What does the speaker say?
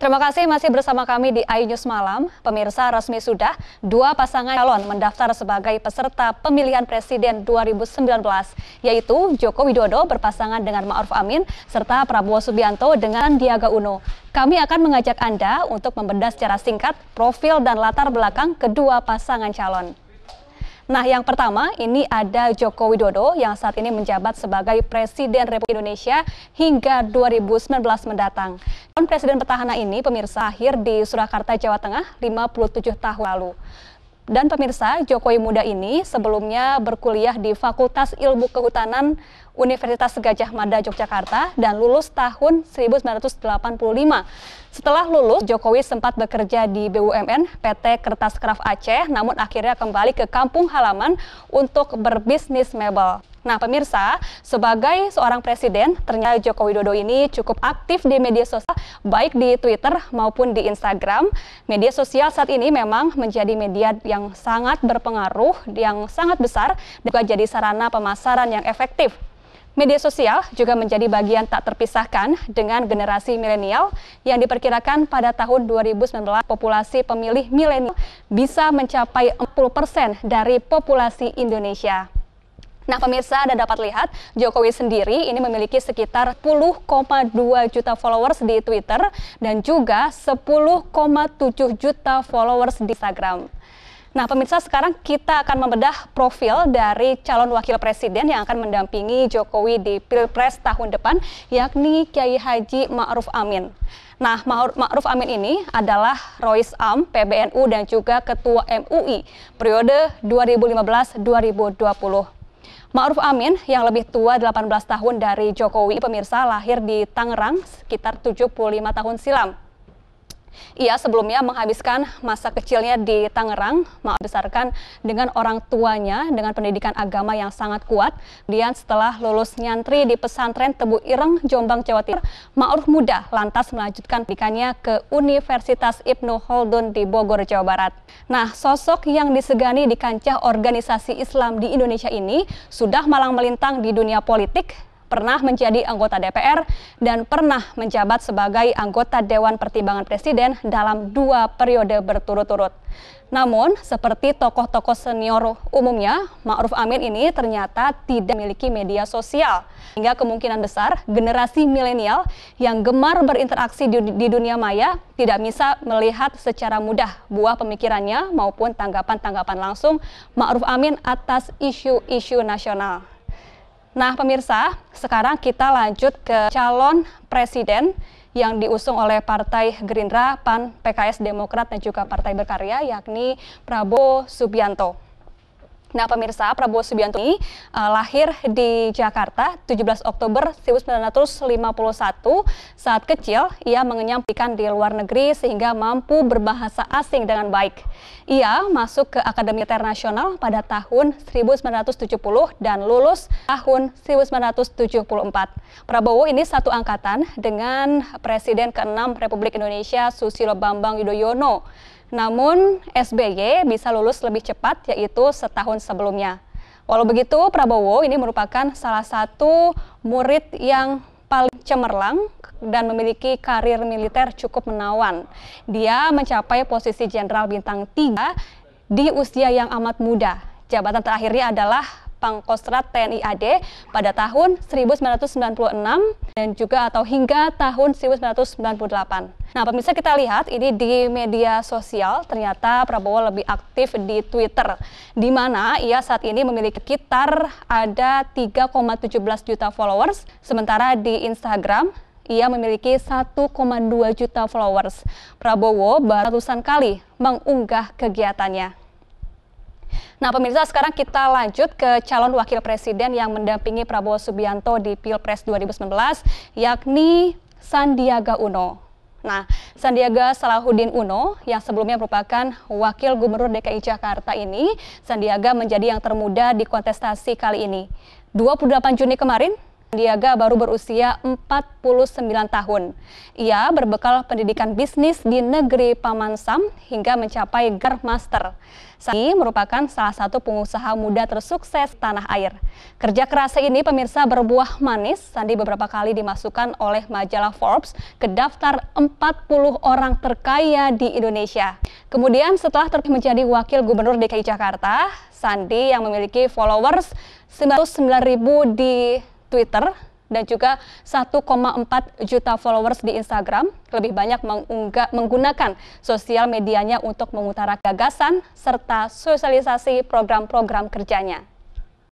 Terima kasih masih bersama kami di iNews Malam. Pemirsa resmi sudah dua pasangan calon mendaftar sebagai peserta pemilihan presiden 2019, yaitu Joko Widodo berpasangan dengan Ma'ruf Amin, serta Prabowo Subianto dengan Diaga Uno. Kami akan mengajak Anda untuk membedah secara singkat profil dan latar belakang kedua pasangan calon. Nah, yang pertama ini ada Joko Widodo yang saat ini menjabat sebagai Presiden Republik Indonesia hingga 2019 mendatang. Calon presiden petahana ini pemirsa akhir di Surakarta, Jawa Tengah 57 tahun lalu. Dan pemirsa, Jokowi muda ini sebelumnya berkuliah di Fakultas Ilmu Kehutanan Universitas Gajah Mada Yogyakarta dan lulus tahun 1985. Setelah lulus, Jokowi sempat bekerja di BUMN PT Kertas Kraft Aceh, namun akhirnya kembali ke kampung halaman untuk berbisnis mebel. Nah, pemirsa, sebagai seorang presiden, ternyata Joko Widodo ini cukup aktif di media sosial, baik di Twitter maupun di Instagram. Media sosial saat ini memang menjadi media yang sangat berpengaruh, yang sangat besar, dan juga jadi sarana pemasaran yang efektif. Media sosial juga menjadi bagian tak terpisahkan dengan generasi milenial yang diperkirakan pada tahun 2019 populasi pemilih milenial bisa mencapai 40% dari populasi Indonesia. Nah, pemirsa Anda dapat lihat Jokowi sendiri ini memiliki sekitar 10,2 juta followers di Twitter dan juga 10,7 juta followers di Instagram. Nah, pemirsa sekarang kita akan membedah profil dari calon wakil presiden yang akan mendampingi Jokowi di Pilpres tahun depan, yakni Kiai Haji Ma'ruf Amin. Nah, Ma'ruf Amin ini adalah Royce Am, PBNU dan juga Ketua MUI periode 2015-2020. Ma'ruf Amin yang lebih tua 18 tahun dari Jokowi pemirsa lahir di Tangerang sekitar 75 tahun silam. Ia sebelumnya menghabiskan masa kecilnya di Tangerang, membesarkan dengan orang tuanya dengan pendidikan agama yang sangat kuat. Kemudian setelah lulus nyantri di pesantren Tebu Ireng, Jombang, Jawa Timur, Ma'ruf Muda lantas melanjutkan pendidikannya ke Universitas Ibnu Holdun di Bogor, Jawa Barat. Nah, sosok yang disegani di kancah organisasi Islam di Indonesia ini sudah malang melintang di dunia politik, pernah menjadi anggota DPR dan pernah menjabat sebagai anggota Dewan Pertimbangan Presiden dalam dua periode berturut-turut. Namun, seperti tokoh-tokoh senior umumnya, Ma'ruf Amin ini ternyata tidak memiliki media sosial. Hingga kemungkinan besar, generasi milenial yang gemar berinteraksi di, dunia maya tidak bisa melihat secara mudah buah pemikirannya maupun tanggapan-tanggapan langsung Ma'ruf Amin atas isu-isu nasional. Nah, pemirsa, sekarang kita lanjut ke calon presiden yang diusung oleh Partai Gerindra, PAN, PKS, Demokrat, dan juga Partai Berkarya, yakni Prabowo Subianto. Nah, pemirsa, Prabowo Subianto ini uh, lahir di Jakarta 17 Oktober 1951. Saat kecil, ia mengenyam pendidikan di luar negeri sehingga mampu berbahasa asing dengan baik. Ia masuk ke Akademi Internasional pada tahun 1970 dan lulus tahun 1974. Prabowo ini satu angkatan dengan Presiden ke-6 Republik Indonesia Susilo Bambang Yudhoyono. Namun SBY bisa lulus lebih cepat yaitu setahun sebelumnya. Walau begitu, Prabowo ini merupakan salah satu murid yang paling cemerlang dan memiliki karir militer cukup menawan. Dia mencapai posisi jenderal bintang 3 di usia yang amat muda. Jabatan terakhirnya adalah Pangkostrat TNI AD pada tahun 1996 dan juga atau hingga tahun 1998. Nah, pemirsa kita lihat ini di media sosial ternyata Prabowo lebih aktif di Twitter di mana ia saat ini memiliki sekitar ada 3,17 juta followers sementara di Instagram ia memiliki 1,2 juta followers. Prabowo baru kali mengunggah kegiatannya. Nah, pemirsa sekarang kita lanjut ke calon wakil presiden yang mendampingi Prabowo Subianto di Pilpres 2019, yakni Sandiaga Uno. Nah, Sandiaga Salahuddin Uno yang sebelumnya merupakan Wakil Gubernur DKI Jakarta ini, Sandiaga menjadi yang termuda di kontestasi kali ini. 28 Juni kemarin, Sandiaga baru berusia 49 tahun. Ia berbekal pendidikan bisnis di negeri Paman Sam hingga mencapai ger Master. Sandi merupakan salah satu pengusaha muda tersukses tanah air. Kerja keras ini pemirsa berbuah manis. Sandi beberapa kali dimasukkan oleh majalah Forbes ke daftar 40 orang terkaya di Indonesia. Kemudian setelah terpilih menjadi wakil gubernur DKI Jakarta, Sandi yang memiliki followers 99.000 di Twitter dan juga 1,4 juta followers di Instagram lebih banyak menggunakan sosial medianya untuk mengutarakan gagasan serta sosialisasi program-program kerjanya.